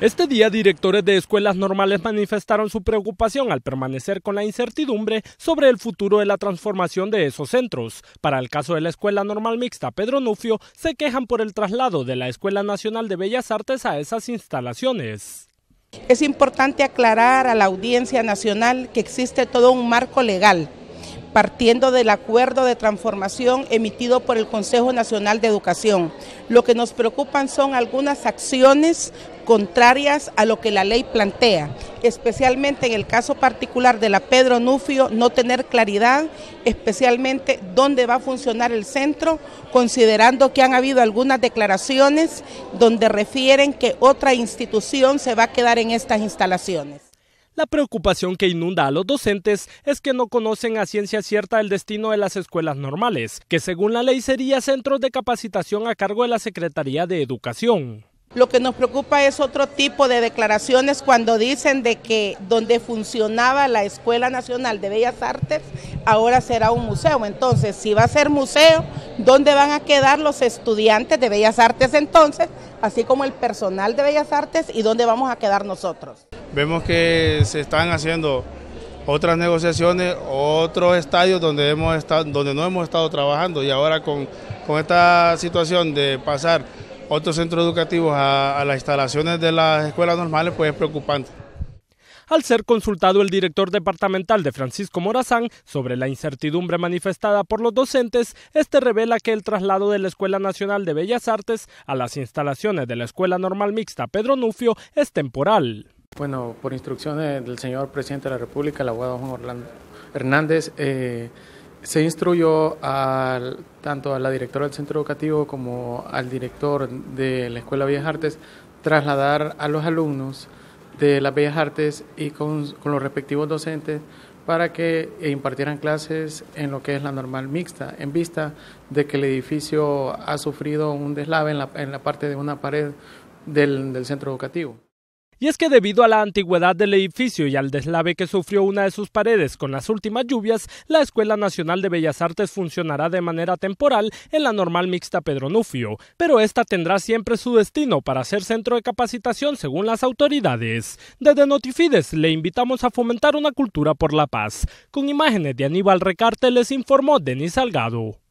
Este día directores de escuelas normales manifestaron su preocupación al permanecer con la incertidumbre sobre el futuro de la transformación de esos centros. Para el caso de la Escuela Normal Mixta Pedro Nufio, se quejan por el traslado de la Escuela Nacional de Bellas Artes a esas instalaciones. Es importante aclarar a la audiencia nacional que existe todo un marco legal partiendo del acuerdo de transformación emitido por el Consejo Nacional de Educación. Lo que nos preocupan son algunas acciones contrarias a lo que la ley plantea, especialmente en el caso particular de la Pedro Nufio, no tener claridad, especialmente dónde va a funcionar el centro, considerando que han habido algunas declaraciones donde refieren que otra institución se va a quedar en estas instalaciones. La preocupación que inunda a los docentes es que no conocen a ciencia cierta el destino de las escuelas normales, que según la ley sería centros de capacitación a cargo de la Secretaría de Educación. Lo que nos preocupa es otro tipo de declaraciones cuando dicen de que donde funcionaba la Escuela Nacional de Bellas Artes, ahora será un museo. Entonces, si va a ser museo, ¿dónde van a quedar los estudiantes de Bellas Artes entonces, así como el personal de Bellas Artes y dónde vamos a quedar nosotros? Vemos que se están haciendo otras negociaciones, otros estadios donde, hemos estado, donde no hemos estado trabajando y ahora con, con esta situación de pasar otros centros educativos a, las instalaciones de las escuelas normales, pues es preocupante al ser consultado el director departamental de Francisco Morazán sobre la incertidumbre manifestada por los docentes, este revela que el traslado de la Escuela Nacional de Bellas Artes a las instalaciones de la Escuela Normal Mixta Pedro Nufio es temporal. Bueno, por instrucciones del señor presidente de la República, el abogado Juan Orlando Hernández, eh, se instruyó al, tanto a la directora del centro educativo como al director de la Escuela de Bellas Artes trasladar a los alumnos de las Bellas Artes y con, los respectivos docentes para que impartieran clases en lo que es la normal mixta, en vista de que el edificio ha sufrido un deslave en la, parte de una pared del centro educativo. Y es que debido a la antigüedad del edificio y al deslave que sufrió una de sus paredes con las últimas lluvias, la Escuela Nacional de Bellas Artes funcionará de manera temporal en la normal mixta Pedro Nufio, pero esta tendrá siempre su destino para ser centro de capacitación según las autoridades. Desde Notifides le invitamos a fomentar una cultura por la paz. Con imágenes de Aníbal Recarte les informó Denis Salgado.